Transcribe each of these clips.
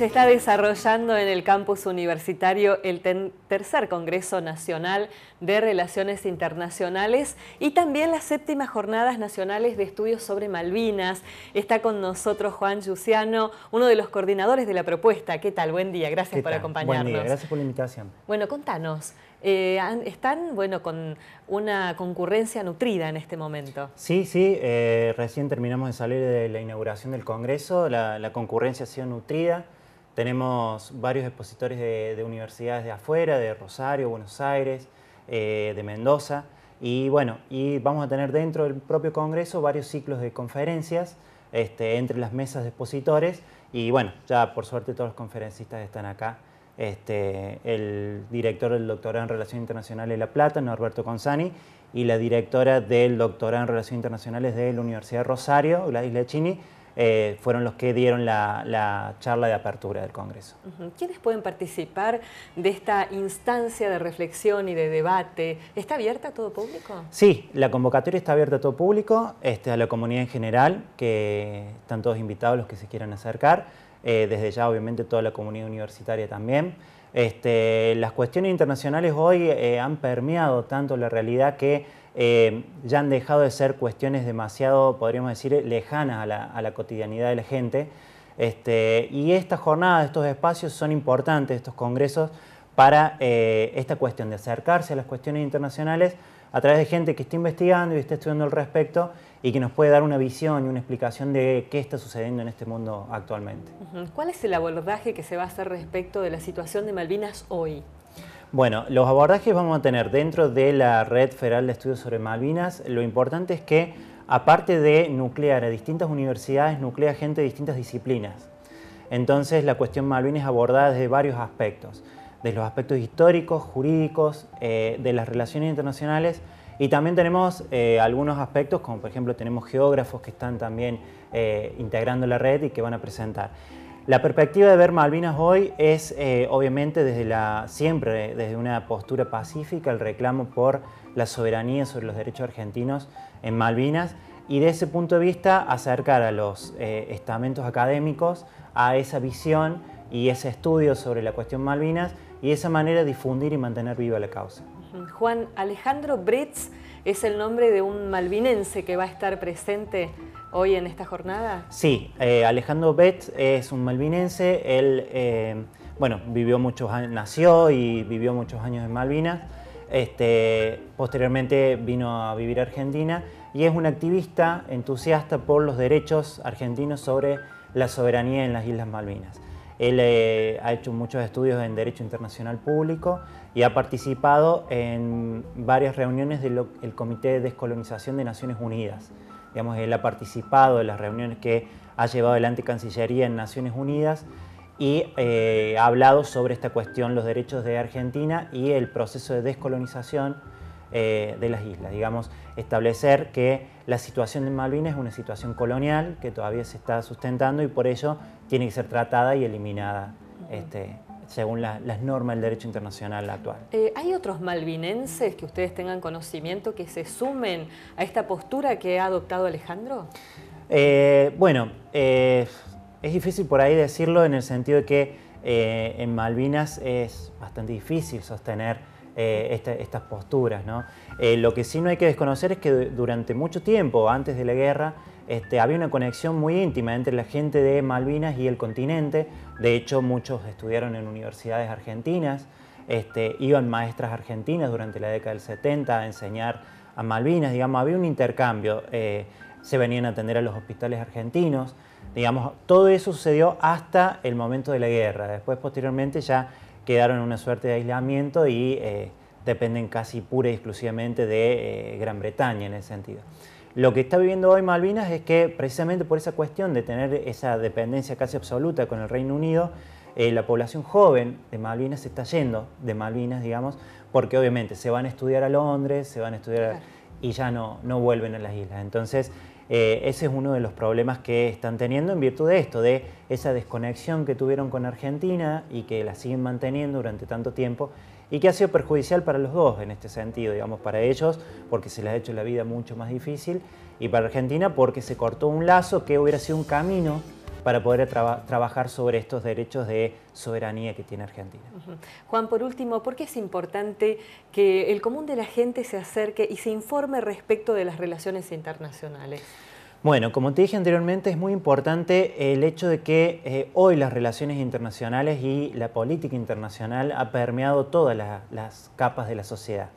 se está desarrollando en el campus universitario el tercer Congreso Nacional de Relaciones Internacionales y también las séptimas Jornadas Nacionales de Estudios sobre Malvinas. Está con nosotros Juan Luciano, uno de los coordinadores de la propuesta. ¿Qué tal? Buen día, gracias por acompañarnos. Buen día, gracias por la invitación. Bueno, contanos. Eh, están bueno, con una concurrencia nutrida en este momento. Sí, sí, eh, recién terminamos de salir de la inauguración del Congreso, la, la concurrencia ha sido nutrida. Tenemos varios expositores de, universidades de afuera, de Rosario, Buenos Aires, eh, de Mendoza. Y bueno, y vamos a tener dentro del propio Congreso varios ciclos de conferencias este, entre las mesas de expositores. Y bueno, ya por suerte todos los conferencistas están acá. Este, el director del doctorado en Relaciones Internacionales de La Plata, Norberto Consani, y la directora del doctorado en Relaciones Internacionales de la Universidad de Rosario, Gladys Lechini, eh, fueron los que dieron la, charla de apertura del Congreso. ¿Quiénes pueden participar de esta instancia de reflexión y de debate? ¿Está abierta a todo público? Sí, la convocatoria está abierta a todo público, este, a la comunidad en general, que están todos invitados los que se quieran acercar, eh, desde ya obviamente toda la comunidad universitaria también. Este, las cuestiones internacionales hoy eh, han permeado tanto la realidad que eh, ya han dejado de ser cuestiones demasiado, podríamos decir, lejanas a la, cotidianidad de la gente. Este, y estas jornadas, estos espacios son importantes, estos congresos, para eh, esta cuestión de acercarse a las cuestiones internacionales a través de gente que está investigando y está estudiando al respecto y que nos puede dar una visión y una explicación de qué está sucediendo en este mundo actualmente. ¿Cuál es el abordaje que se va a hacer respecto de la situación de Malvinas hoy? Bueno, los abordajes vamos a tener dentro de la Red Federal de Estudios sobre Malvinas. Lo importante es que, aparte de nuclear a distintas universidades, nuclea gente de distintas disciplinas. Entonces, la cuestión Malvinas es abordada desde varios aspectos, desde los aspectos históricos, jurídicos, eh, de las relaciones internacionales, y también tenemos eh, algunos aspectos, como por ejemplo tenemos geógrafos que están también eh, integrando la red y que van a presentar. La perspectiva de ver Malvinas hoy es eh, obviamente desde la, siempre desde una postura pacífica, el reclamo por la soberanía sobre los derechos argentinos en Malvinas y de ese punto de vista acercar a los eh, estamentos académicos a esa visión y ese estudio sobre la cuestión Malvinas y esa manera difundir y mantener viva la causa. Juan Alejandro Britz es el nombre de un malvinense que va a estar presente hoy en esta jornada? Sí, eh, Alejandro Betz es un malvinense, él, eh, bueno, vivió muchos nació y vivió muchos años en Malvinas, este, posteriormente vino a vivir a Argentina y es un activista entusiasta por los derechos argentinos sobre la soberanía en las Islas Malvinas. Él eh, ha hecho muchos estudios en Derecho Internacional Público y ha participado en varias reuniones del Comité de Descolonización de Naciones Unidas digamos, él ha participado de las reuniones que ha llevado adelante Cancillería en Naciones Unidas y eh, ha hablado sobre esta cuestión, los derechos de Argentina y el proceso de descolonización eh, de las islas. Digamos, establecer que la situación de Malvinas es una situación colonial que todavía se está sustentando y por ello tiene que ser tratada y eliminada según las normas del derecho internacional actual. Eh, ¿Hay otros malvinenses que ustedes tengan conocimiento que se sumen a esta postura que ha adoptado Alejandro? Eh, bueno, eh, es difícil por ahí decirlo en el sentido de que en Malvinas es bastante difícil sostener estas posturas. lo que sí no hay que desconocer es que durante mucho tiempo, antes de la guerra, este, había una conexión muy íntima entre la gente de Malvinas y el continente. De hecho, muchos estudiaron en universidades argentinas, este, iban maestras argentinas durante la década del 70 a enseñar a Malvinas, digamos, había un intercambio, eh, se venían a atender a los hospitales argentinos, todo eso sucedió hasta el momento de la guerra. Después, posteriormente, ya quedaron en una suerte de aislamiento y eh, dependen casi pura y exclusivamente de eh, Gran Bretaña en ese sentido. Lo que está viviendo hoy Malvinas es que precisamente por esa cuestión de tener esa dependencia casi absoluta con el Reino Unido, eh, la población joven de Malvinas se está yendo de Malvinas, digamos, porque obviamente se van a estudiar a Londres, se van a estudiar y ya no, no vuelven a las islas. Entonces, eh, ese es uno de los problemas que están teniendo en virtud de esto, de esa desconexión que tuvieron con Argentina y que la siguen manteniendo durante tanto tiempo y que ha sido perjudicial para los dos en este sentido, digamos, para ellos porque se les ha hecho la vida mucho más difícil y para Argentina porque se cortó un lazo que hubiera sido un camino para poder trabajar sobre estos derechos de soberanía que tiene Argentina. Juan, por último, ¿por qué es importante que el común de la gente se acerque y se informe respecto de las relaciones internacionales? Bueno, como te dije anteriormente, es muy importante el hecho de que eh, hoy las relaciones internacionales y la política internacional ha permeado todas las capas de la sociedad.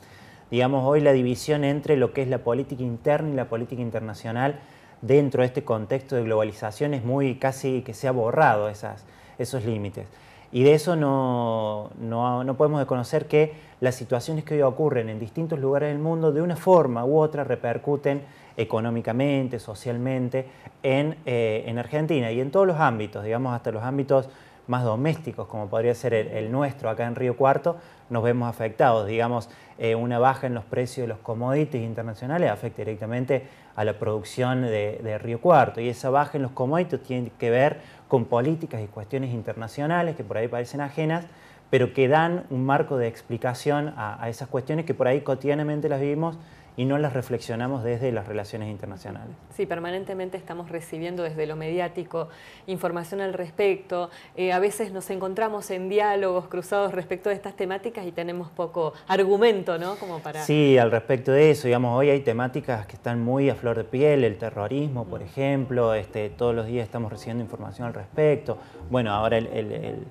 Digamos, hoy la división entre lo que es la política interna y la política internacional dentro de este contexto de globalización es muy casi que se ha borrado esos límites. Y de eso no, no, no podemos desconocer que las situaciones que hoy ocurren en distintos lugares del mundo de una forma u otra repercuten económicamente, socialmente, eh, en, Argentina y en todos los ámbitos, digamos hasta los ámbitos más domésticos, como podría ser el, nuestro acá en Río Cuarto, nos vemos afectados. Digamos, eh, una baja en los precios de los commodities internacionales afecta directamente a la producción de, Río Cuarto. Y esa baja en los commodities tiene que ver con políticas y cuestiones internacionales que por ahí parecen ajenas, pero que dan un marco de explicación a, a, esas cuestiones que por ahí cotidianamente las vivimos y no las reflexionamos desde las relaciones internacionales. Sí, permanentemente estamos recibiendo desde lo mediático información al respecto. Eh, a veces nos encontramos en diálogos cruzados respecto de estas temáticas y tenemos poco argumento, ¿no? Como para... Sí, al respecto de eso, digamos, hoy hay temáticas que están muy a flor de piel, el terrorismo, por mm. ejemplo, este, todos los días estamos recibiendo información al respecto. Bueno, ahora el, el, el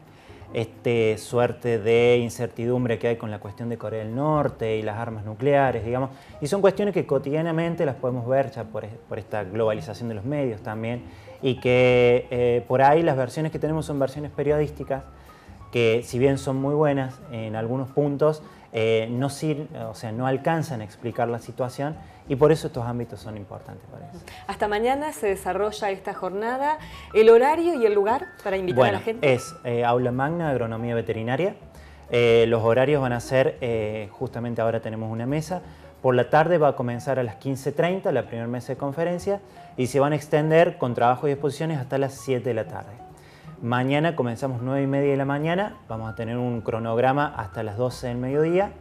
este, suerte de incertidumbre que hay con la cuestión de Corea del Norte y las armas nucleares, digamos. Y son cuestiones que cotidianamente las podemos ver ya por, por esta globalización de los medios también, y que eh, por ahí las versiones que tenemos son versiones periodísticas que si bien son muy buenas en algunos puntos, eh, no, o sea, no alcanzan a explicar la situación y por eso estos ámbitos son importantes Hasta mañana se desarrolla esta jornada. ¿El horario y el lugar para invitar a la gente? Es eh, Aula Magna, Agronomía Veterinaria. Eh, los horarios van a ser, eh, justamente ahora tenemos una mesa, por la tarde va a comenzar a las 15.30 la primera mesa de conferencia y se van a extender con trabajo y exposiciones hasta las 7 de la tarde. Mañana comenzamos 9 y media de la mañana, vamos a tener un cronograma hasta las 12 del mediodía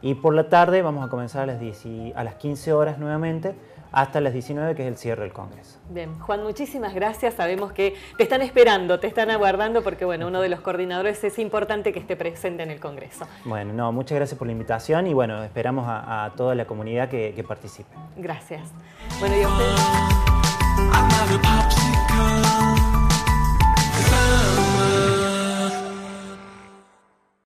y por la tarde vamos a comenzar a las, 15 horas nuevamente hasta las 19, que es el cierre del Congreso. Bien, Juan, muchísimas gracias. Sabemos que te están esperando, te están aguardando, porque bueno, uno de los coordinadores es importante que esté presente en el Congreso. Bueno, no, muchas gracias por la invitación y bueno, esperamos a, toda la comunidad que, participe. Gracias. Bueno, y